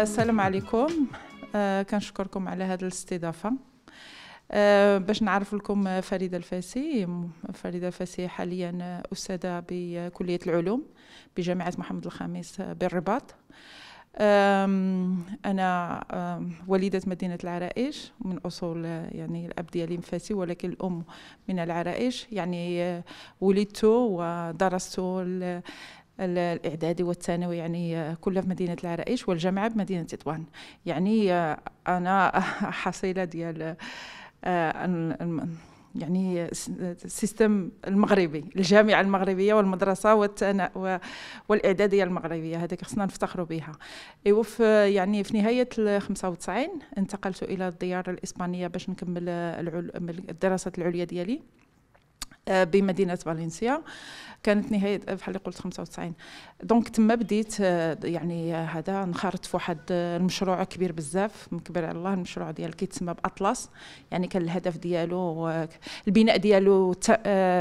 السلام عليكم آه، كنشكركم على هذه الاستضافه آه، باش نعرف لكم فريده الفاسي فريده الفاسي حاليا استاذه بكليه العلوم بجامعه محمد الخامس بالرباط أنا وليدة مدينة العرائش من أصول يعني الأب ديالي فاسي ولكن الأم من العرائش يعني آه، ولدت ودرست الإعدادي والثانوي يعني كلها في مدينة العرائش والجامعة بمدينة تطوان يعني آه، أنا حصيلة ديال آه، يعني السيستم المغربي الجامعه المغربيه والمدرسه والاعداديه المغربيه هذيك خصنا نفتخروا بها ايوا في يعني في نهايه 95 انتقلت الى الديار الاسبانيه باش نكمل الدراسات العليا ديالي آه، بمدينه فالنسيا كانت نهايه آه، بحال اللي قلت 95 دونك تما بديت آه، يعني هذا انخرطت في واحد المشروع كبير بزاف مكبر على الله المشروع ديال كيتسمى باطلس يعني كان الهدف ديالو البناء ديالو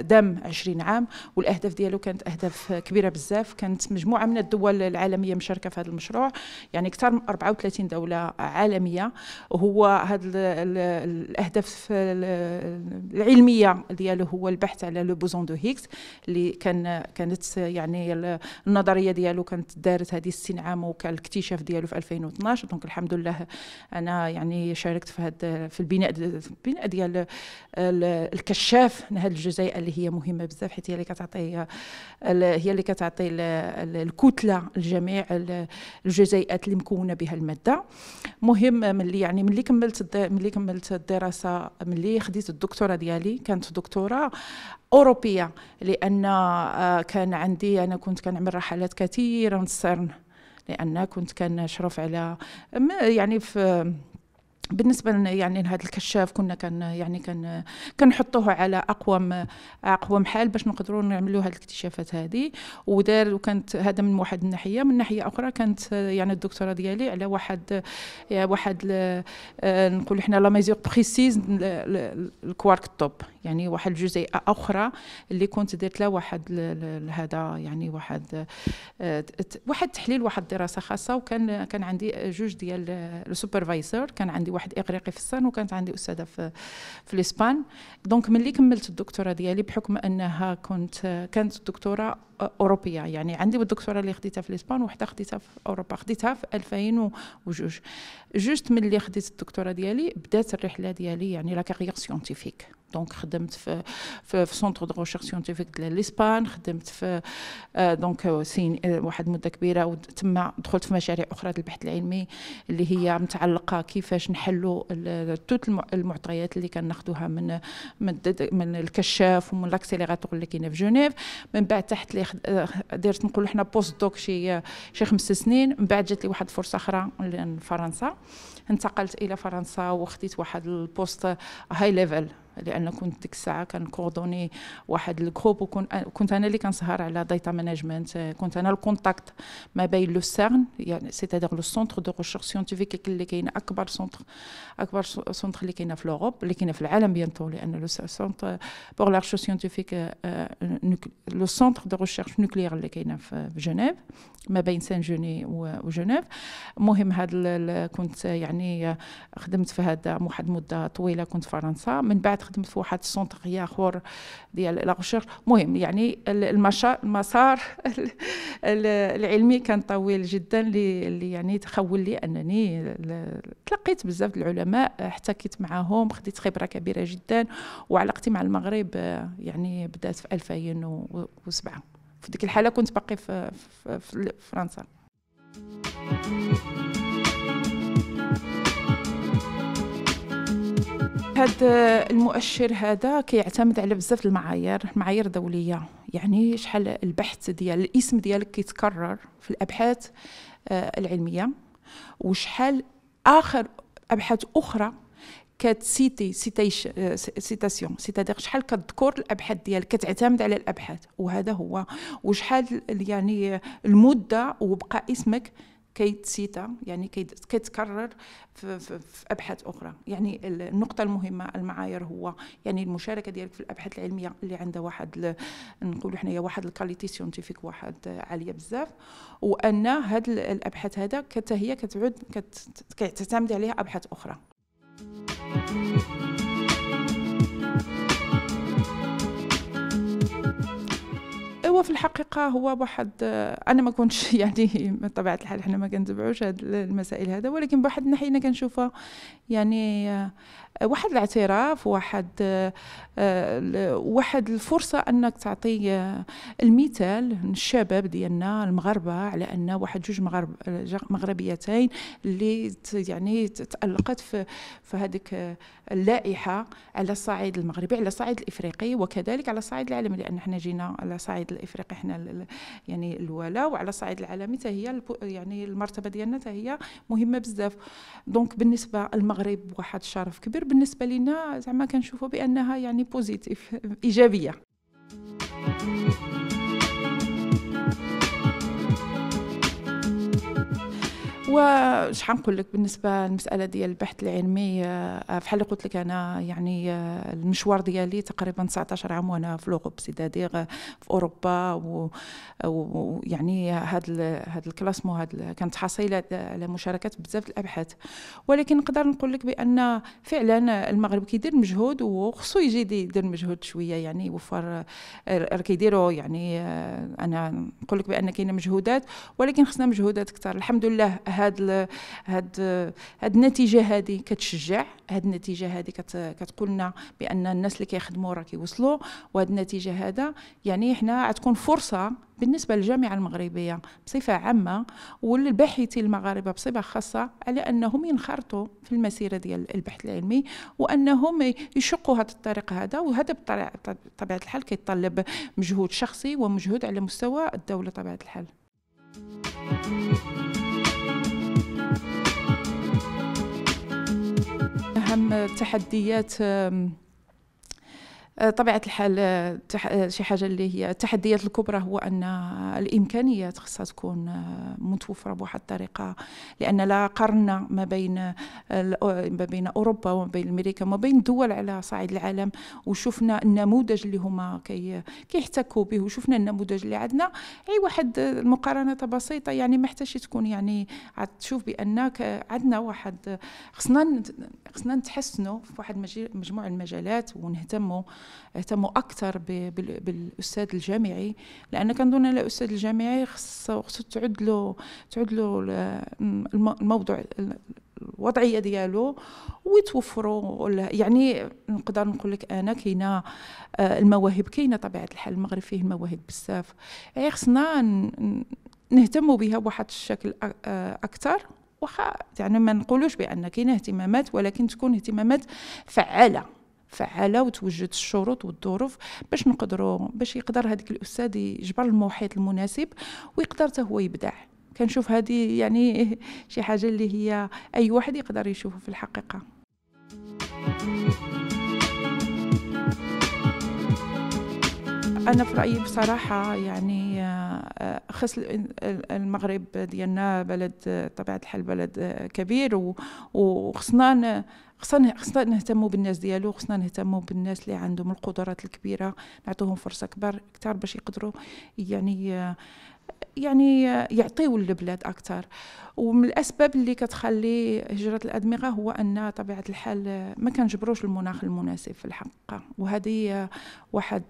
دام 20 عام والاهداف ديالو كانت اهداف كبيره بزاف كانت مجموعه من الدول العالميه مشاركه في هذا المشروع يعني اكثر من 34 دوله عالميه وهو هذا الاهداف العلميه ديالو هو البحث البحث على لو بوزون دو هيكس اللي كان كانت يعني النظريه ديالو كانت دارت هذه السين عام وكان الاكتشاف ديالو في 2012 دونك الحمد لله انا يعني شاركت في هذا في البناء البناء ديال الكشاف هذه الجزيئه اللي هي مهمه بزاف حيت هي اللي كتعطي هي اللي كتعطي الكتله لجميع الجزيئات اللي مكونه بها الماده مهم ملي يعني ملي كملت ملي كملت الدراسه ملي خديت الدكتوراه ديالي كانت دكتوره أوروبية لأن آه، كان عندي أنا كنت كنعمل رحلات كثيرة من الصرن لأن كنت كنشرف على يعني في بالنسبه يعني لهذا الكشاف كنا كان يعني كان كنحطوه على اقوى اقوى حال باش نقدروا نعملوا هذه الاكتشافات هذه ودار وكانت هذا من واحد الناحيه من ناحيه اخرى كانت يعني الدكتوره ديالي على واحد واحد آه، نقول احنا لا ميزور بريسيز الكوارك توب يعني واحد الجزيئه اخرى اللي كنت درت لها واحد هذا يعني واحد آه، واحد تحليل واحد الدراسه خاصه وكان كان عندي جوج ديال السوبرفايزر كان عندي واحد اغريقي في الصين وكانت عندي استاذه في في الاسبان دونك ملي كملت الدكتوراه ديالي بحكم انها كنت كانت الدكتوراه اوروبيه يعني عندي الدكتوراه اللي خديتها في الاسبان وحده خديتها في اوروبا خديتها في 2002 جوست ملي خديت الدكتوراه ديالي بدات الرحله ديالي يعني لا كارير سيونتيفيك دونك خدمت في في, في سونتر دو ريشيرش سيونتيفيك ديال الاسبان خدمت في دونك آه، آه، سين آه، واحد مده كبيره وتما دخلت في مشاريع اخرى البحث العلمي اللي هي متعلقه كيفاش نحلوا توت المعطيات اللي كناخذوها من من الكشاف ومن لاكسيليراتور اللي كاينه في جنيف من بعد تحت لي آه، درت نقولوا حنا بوست دوك شي آه، شي خمس سنين من بعد جات لي واحد الفرصه اخرى لفرنسا انتقلت الى فرنسا وخديت واحد البوست هاي ليفل لان كنت ديك الساعه كنكوردوني واحد الجروب وكنت انا اللي كنسهر على داتا مانجمنت كنت انا الكونتاكت ما بين لو سيرن يعني سيتادير لو سونتر دو ريشيرش سيونتيفيك اللي كاين اكبر سونتر اكبر سونتر اللي كاينه في لوروب اللي كاينه في العالم بيانتو لان لو سونتر بور لا سيونتيفيك لو سونتر دو ريشيرش نوكليير اللي كاينه في جنيف ما بين سان جوني وجنيف المهم هذا كنت يعني خدمت في هذا واحد مده طويله كنت في فرنسا من بعد خدمت في واحد السونتر اخر ديال لا ريشيرش المهم يعني المسار العلمي كان طويل جدا اللي يعني تخول لي انني تلقيت بزاف العلماء احتكيت معاهم خديت خبره كبيره جدا وعلاقتي مع المغرب يعني بدات في 2007 في ديك الحاله كنت باقي في, في, في فرنسا thank you هذا المؤشر هذا كيعتمد على بزاف المعايير معايير دوليه يعني شحال البحث ديال الاسم ديالك كيتكرر في الابحاث آه، العلميه وشحال اخر ابحاث اخرى كتسيتي سيتي سيتاسيون سيتادير شحال كتذكر الابحاث ديالك كتعتمد على الابحاث وهذا هو وشحال يعني المده وبقى اسمك كيتسيتا يعني كيتكرر في, في, في ابحاث اخرى يعني النقطه المهمه المعايير هو يعني المشاركه ديالك في الابحاث العلميه اللي عندها واحد نقولوا حنايا واحد الكاليتي سيونتيفيك واحد عاليه بزاف وان هاد الابحاث هذا حتى هي كتعود كتعتمد عليها ابحاث اخرى هو في الحقيقة هو واحد آه، أنا ما كنتش يعني من طبيعة الحال حنا ما كنتبعوش هاد المسائل هذا ولكن بواحد الناحية أنا كنشوفها يعني آه، واحد الاعتراف واحد آه، واحد الفرصه انك تعطي آه، المثال للشباب ديالنا المغاربه على ان واحد جوج مغرب مغربيتين اللي يعني تالقت في في هذيك آه، اللائحه على الصعيد المغربي على الصعيد الافريقي وكذلك على الصعيد العالمي لان حنا جينا على الصعيد الافريقي حنا يعني الولا وعلى الصعيد العالمي هي يعني المرتبه ديالنا هي مهمه بزاف دونك بالنسبه للمغرب واحد الشرف كبير بالنسبه لنا زعما كنشوفوا بانها يعني بوزيتيف ايجابيه وشحال نقول لك بالنسبه للمساله ديال البحث العلمي آه، آه، بحال اللي قلت لك انا يعني آه، المشوار ديالي تقريبا 19 عام وانا في لوغوب سيدادير في اوروبا ويعني هذا هذا الكلاسمو هذا كانت حصيله على مشاركات بزاف الابحاث ولكن نقدر نقول لك بان فعلا المغرب كيدير مجهود وخصو يجي يدير مجهود شويه يعني يوفر كيديروا يعني انا نقول لك بان كاينه مجهودات ولكن خصنا مجهودات اكثر الحمد لله هاد ال هاد هاد النتيجه هادي كتشجع هاد النتيجه هادي كت كتقول لنا بان الناس اللي كيخدموا راه كيوصلوا وهاد النتيجه هذا يعني حنا غتكون فرصه بالنسبه للجامعه المغربيه بصفه عامه وللباحثين المغاربه بصفه خاصه على انهم ينخرطوا في المسيره ديال البحث العلمي وانهم يشقوا هذا الطريق هذا وهذا بطبيعه الحال كيتطلب مجهود شخصي ومجهود على مستوى الدوله طبيعه الحال تحديات آه، طبيعة الحال آه، آه، شي حاجة اللي هي التحديات الكبرى هو أن الإمكانيات خصها تكون متوفرة بواحد الطريقة لأن لا قرن ما بين ما بين أوروبا وما بين أمريكا وما بين الدول على صعيد العالم وشفنا النموذج اللي هما كي كيحتكوا به وشفنا النموذج اللي عندنا أي واحد المقارنة بسيطة يعني ما حتى شي تكون يعني عاد تشوف بأنك عندنا واحد خصنا خصنا نتحسنوا في واحد مجموعة المجالات ونهتموا اهتموا اكثر بالاستاذ الجامعي لان كنظن ان الاستاذ الجامعي خصو خصو تعود له تعد له الموضوع الوضعيه ديالو ويتوفروا يعني نقدر نقول لك انا كاينه آه، المواهب كاينه طبيعه الحال المغرب فيه المواهب بزاف يعني خصنا نهتموا بها بواحد الشكل آه، اكثر واخا يعني ما نقولوش بان كاينه اهتمامات ولكن تكون اهتمامات فعاله فعاله وتوجد الشروط والظروف باش نقدروا باش يقدر هذاك الاستاذ يجبر المحيط المناسب ويقدر حتى هو يبدع كنشوف هذه يعني شي حاجه اللي هي اي واحد يقدر يشوفها في الحقيقه انا في رايي بصراحه يعني آه، خص المغرب ديالنا بلد طبيعه الحال بلد آه، كبير وخصنا خصنا خصنا نهتموا بالناس ديالو خصنا نهتموا بالناس اللي عندهم القدرات الكبيره نعطوهم فرصه كبار اكثر باش يقدروا يعني يعني يعطيو للبلاد اكثر ومن الاسباب اللي كتخلي هجره الادمغه هو ان طبيعه الحال ما كنجبروش المناخ المناسب في الحقيقه وهذه واحد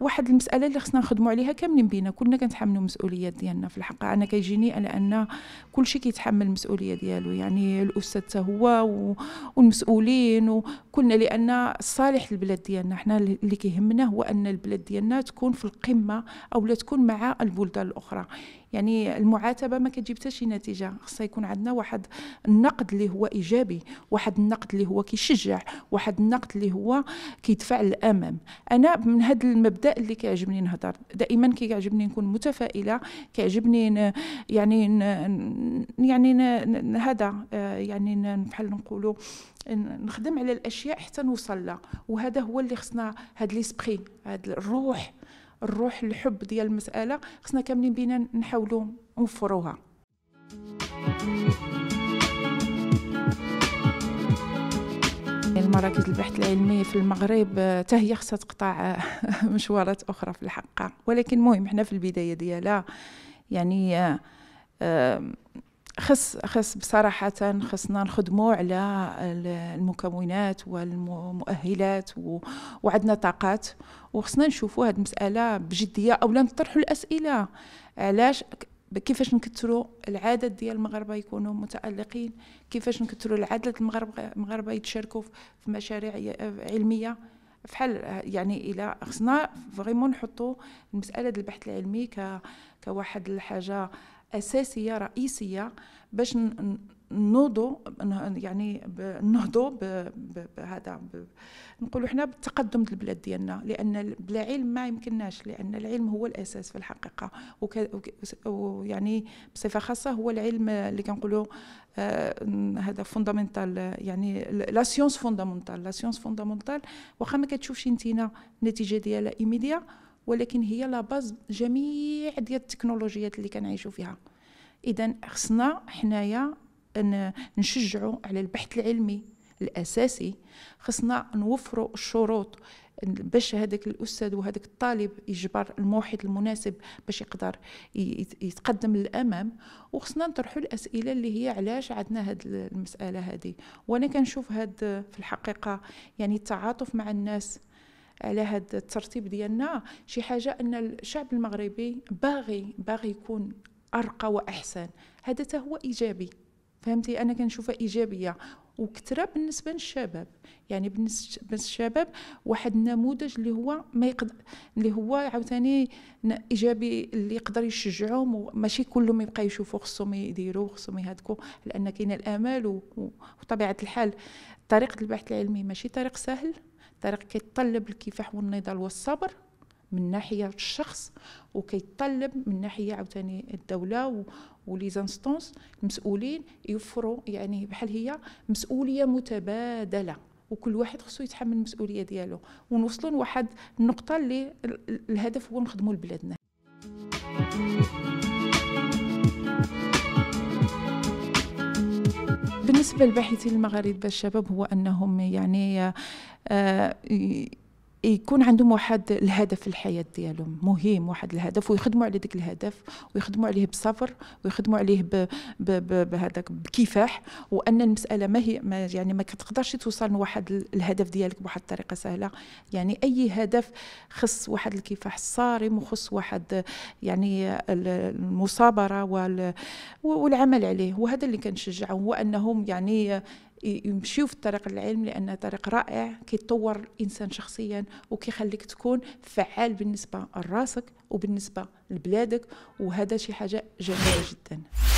واحد المساله اللي خصنا نخدموا عليها كاملين بينا كلنا كنتحملوا المسؤوليات ديالنا في الحق انا كيجيني على ان كل شيء كيتحمل المسؤوليه ديالو يعني الاستاذ حتى هو والمسؤولين وكلنا لان صالح البلاد ديالنا حنا اللي كيهمنا هو ان البلاد ديالنا تكون في القمه او لا تكون مع البلدان الاخرى يعني المعاتبه ما كتجيب حتى شي نتيجه خصها يكون عندنا واحد النقد اللي هو ايجابي واحد النقد اللي هو كيشجع واحد النقد اللي هو كيدفع للامام انا من هذا المبدا اللي كيعجبني نهضر دائما كيعجبني نكون متفائله كيعجبني يعني ن يعني ن يعني هذا آه، يعني بحال نقولوا نخدم على الاشياء حتى نوصل لها وهذا هو اللي خصنا هاد ليسبري هاد الروح الروح الحب ديال المساله خصنا كاملين بينا نحاولوا نوفروها thank you المراكز البحث العلمي في المغرب آه، تهي خصها تقطع آه، مشوارات اخرى في الحق ولكن مهم حنا في البدايه ديالها يعني آه، خص خص بصراحة خصنا نخدموا على المكونات والمؤهلات وعندنا طاقات وخصنا نشوفوا هذه المسألة بجدية أو نطرحوا الأسئلة علاش كيفاش نكثروا العدد ديال المغاربه يكونوا متالقين كيفاش نكثروا العدد المغاربه يتشاركوا في مشاريع علميه فحال يعني الى خصنا فريمون نحطوا المساله ديال البحث العلمي كواحد الحاجه اساسيه رئيسيه باش نوضوا يعني نهضوا بهذا نقولوا حنا بالتقدم البلاد ديالنا لان بلا علم ما يمكنناش لان العلم هو الاساس في الحقيقه ويعني بصفه خاصه هو العلم اللي كنقولوا آه، هذا فوندامنتال يعني لا سيونس فوندامنتال لا سيونس فوندامنتال واخا ما كتشوفش انت النتيجه ديالها ايميديا ولكن هي لا باز جميع ديال التكنولوجيات اللي كنعيشوا فيها اذا خصنا حنايا أن نشجعوا على البحث العلمي الأساسي خصنا نوفروا الشروط باش هذاك الاستاذ وهذاك الطالب يجبر الموحد المناسب باش يقدر يتقدم للامام وخصنا نطرحوا الاسئله اللي هي علاش عندنا هاد المساله هذه وانا كنشوف هاد في الحقيقه يعني التعاطف مع الناس على هاد الترتيب ديالنا شي حاجه ان الشعب المغربي باغي باغي يكون ارقى واحسن هذا هو ايجابي فهمتي انا كنشوفها ايجابيه وكثره بالنسبه للشباب يعني بالنسبه للشباب واحد النموذج اللي هو ما يقدر اللي هو عاوتاني ايجابي اللي يقدر يشجعهم ماشي كلهم يبقى يشوفوا خصهم يديروا خصهم يهدكوا لان كاين الامال وطبيعه الحال طريقه البحث العلمي ماشي طريق سهل طريق كيتطلب الكفاح والنضال والصبر من ناحيه الشخص وكيتطلب من ناحيه عاوتاني الدوله ولي زانستونس المسؤولين يوفروا يعني بحال هي مسؤوليه متبادله وكل واحد خصو يتحمل المسؤوليه ديالو ونوصلوا لواحد النقطه اللي الهدف هو نخدموا لبلادنا بالنسبه للباحثين المغاربه الشباب هو انهم يعني آه يكون عندهم واحد الهدف في الحياه ديالهم مهم واحد الهدف ويخدموا على ذاك الهدف ويخدموا عليه بصبر ويخدموا عليه بهذاك بكفاح وان المساله ما هي ما يعني ما كتقدرش توصل لواحد الهدف ديالك بواحد الطريقه سهله يعني اي هدف خص واحد الكفاح الصارم وخص واحد يعني المصابره والعمل عليه وهذا اللي كنشجعه هو انهم يعني يمشيو في طريق العلم لأنه طريق رائع كيطور الإنسان شخصيا وكيخليك تكون فعال بالنسبة لراسك وبالنسبة لبلادك وهذا شي حاجة جميلة جدا